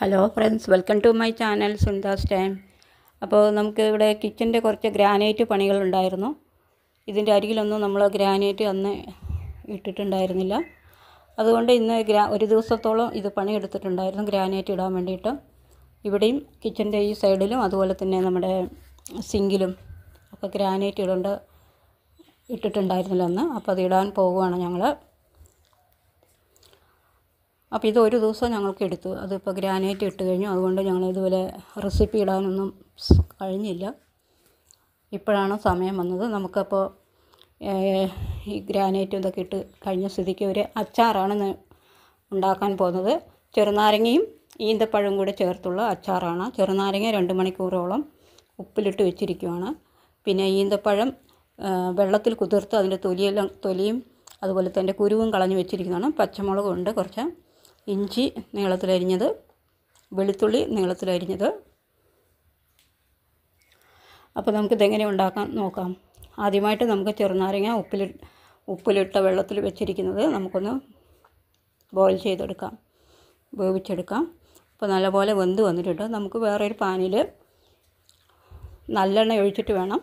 hello friends welcome to my channel സുന്ദാസ് time അപ്പോൾ നമുക്ക് ഇവിടെ കിച്ചൻ്റെ കുറച്ച് ഗ്രാനൈറ്റ് പണികളുണ്ടായിരുന്നു ഇതിൻ്റെ അരികിലൊന്നും നമ്മൾ ഗ്രാനൈറ്റ് അന്ന് ഇട്ടിട്ടുണ്ടായിരുന്നില്ല അതുകൊണ്ട് ഇന്ന് ഗ്രാ ഒരു ദിവസത്തോളം ഇത് പണിയെടുത്തിട്ടുണ്ടായിരുന്നു ഗ്രാനൈറ്റ് ഇടാൻ വേണ്ടിയിട്ട് ഇവിടെയും കിച്ചൻ്റെ ഈ സൈഡിലും അതുപോലെ തന്നെ നമ്മുടെ സിങ്കിലും ഒക്കെ ഗ്രാനൈറ്റ് ഇടേണ്ട ഇട്ടിട്ടുണ്ടായിരുന്നില്ല അന്ന് അപ്പോൾ അത് ഇടാൻ പോവുകയാണ് ഞങ്ങൾ അപ്പോൾ ഇത് ഒരു ദിവസം ഞങ്ങൾക്ക് എടുത്തു അതിപ്പോൾ ഗ്രാനൈറ്റ് ഇട്ട് കഴിഞ്ഞു അതുകൊണ്ട് ഞങ്ങൾ ഇതുപോലെ റെസിപ്പി ഇടാനൊന്നും കഴിഞ്ഞില്ല ഇപ്പോഴാണ് സമയം വന്നത് നമുക്കപ്പോൾ ഈ ഗ്രാനൈറ്റും ഇതൊക്കെ ഇട്ട് കഴിഞ്ഞ സ്ഥിതിക്ക് ഒരു അച്ചാറാണ് ഉണ്ടാക്കാൻ പോകുന്നത് ചെറുനാരങ്ങയും ഈന്തപ്പഴവും കൂടെ ചേർത്തുള്ള അച്ചാറാണ് ചെറുനാരങ്ങ രണ്ട് മണിക്കൂറോളം ഉപ്പിലിട്ട് വെച്ചിരിക്കുവാണ് പിന്നെ ഈന്തപ്പഴം വെള്ളത്തിൽ കുതിർത്ത് അതിൻ്റെ തൊലിയെല്ലാം തൊലിയും അതുപോലെ തന്നെ കുരുവും കളഞ്ഞ് വെച്ചിരിക്കുന്നതാണ് പച്ചമുളകുണ്ട് കുറച്ച് ഇഞ്ചി നീളത്തിലരിഞ്ഞത് വെളുത്തുള്ളി നീളത്തിലരിഞ്ഞത് അപ്പോൾ നമുക്കിതെങ്ങനെ ഉണ്ടാക്കാൻ നോക്കാം ആദ്യമായിട്ട് നമുക്ക് ചെറുനാരങ്ങ ഉപ്പിലി ഉപ്പിലിട്ട വെള്ളത്തിൽ വെച്ചിരിക്കുന്നത് നമുക്കൊന്ന് ബോയിൽ ചെയ്തെടുക്കാം വേവിച്ചെടുക്കാം അപ്പോൾ നല്ലപോലെ വെന്ത് വന്നിട്ടുണ്ട് നമുക്ക് വേറെ ഒരു പാനിൽ നല്ലെണ്ണ ഒഴിച്ചിട്ട് വേണം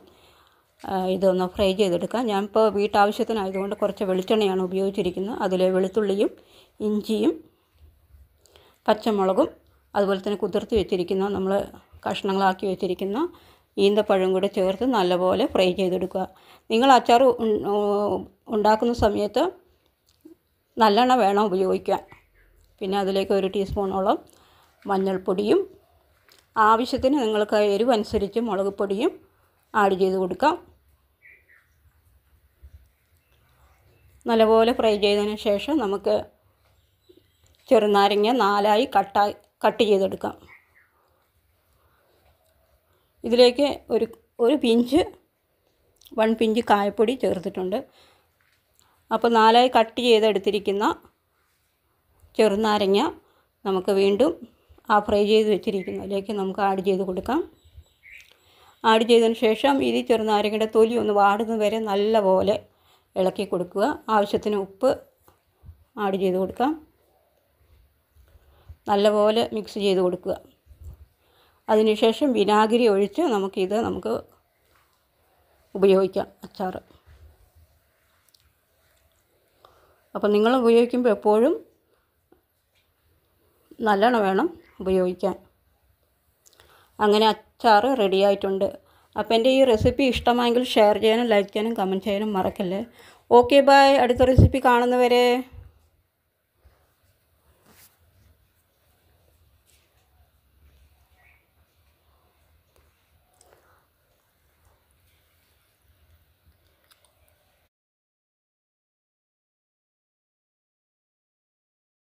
ഇതൊന്ന് ഫ്രൈ ചെയ്തെടുക്കാം ഞാനിപ്പോൾ വീട്ടാവശ്യത്തിനായതുകൊണ്ട് കുറച്ച് വെളിച്ചെണ്ണയാണ് ഉപയോഗിച്ചിരിക്കുന്നത് അതിൽ വെളുത്തുള്ളിയും ഇഞ്ചിയും പച്ചമുളകും അതുപോലെ തന്നെ കുതിർത്ത് വെച്ചിരിക്കുന്ന നമ്മൾ കഷ്ണങ്ങളാക്കി വെച്ചിരിക്കുന്ന ഈന്തപ്പഴം കൂടെ ചേർത്ത് നല്ലപോലെ ഫ്രൈ ചെയ്തെടുക്കുക നിങ്ങൾ അച്ചാർ ഉണ്ടാക്കുന്ന സമയത്ത് നല്ലെണ്ണ വേണം ഉപയോഗിക്കാൻ പിന്നെ അതിലേക്ക് ഒരു ടീസ്പൂണോളം മഞ്ഞൾപ്പൊടിയും ആവശ്യത്തിന് നിങ്ങൾക്ക് എരിവനുസരിച്ച് മുളക് പൊടിയും ആഡ് ചെയ്ത് കൊടുക്കാം നല്ലപോലെ ഫ്രൈ ചെയ്തതിന് ശേഷം നമുക്ക് ചെറുനാരങ്ങ നാലായി കട്ടായി കട്ട് ചെയ്തെടുക്കാം ഇതിലേക്ക് ഒരു ഒരു പിഞ്ച് വൺ പിഞ്ച് കായപ്പൊടി ചേർത്തിട്ടുണ്ട് അപ്പോൾ നാലായി കട്ട് ചെയ്തെടുത്തിരിക്കുന്ന ചെറുനാരങ്ങ നമുക്ക് വീണ്ടും ആ ഫ്രൈ ചെയ്ത് വെച്ചിരിക്കുന്നതിലേക്ക് നമുക്ക് ആഡ് ചെയ്ത് കൊടുക്കാം ആഡ് ചെയ്തതിന് ശേഷം ഇത് ചെറുനാരങ്ങയുടെ തൊലി ഒന്ന് വാടുന്നത് വരെ നല്ലപോലെ ഇളക്കി കൊടുക്കുക ആവശ്യത്തിന് ഉപ്പ് ആഡ് ചെയ്ത് കൊടുക്കാം നല്ലപോലെ മിക്സ് ചെയ്ത് കൊടുക്കുക അതിനുശേഷം വിനാഗിരി ഒഴിച്ച് നമുക്കിത് നമുക്ക് ഉപയോഗിക്കാം അച്ചാർ അപ്പം നിങ്ങൾ ഉപയോഗിക്കുമ്പോൾ എപ്പോഴും നല്ലോണം വേണം ഉപയോഗിക്കാൻ അങ്ങനെ അച്ചാർ റെഡി ആയിട്ടുണ്ട് അപ്പോൾ എൻ്റെ ഈ റെസിപ്പി ഇഷ്ടമായെങ്കിൽ ഷെയർ ചെയ്യാനും ലൈക്ക് ചെയ്യാനും കമൻറ്റ് ചെയ്യാനും മറക്കല്ലേ ഓക്കെ ബായ് അടുത്ത റെസിപ്പി കാണുന്നവരെ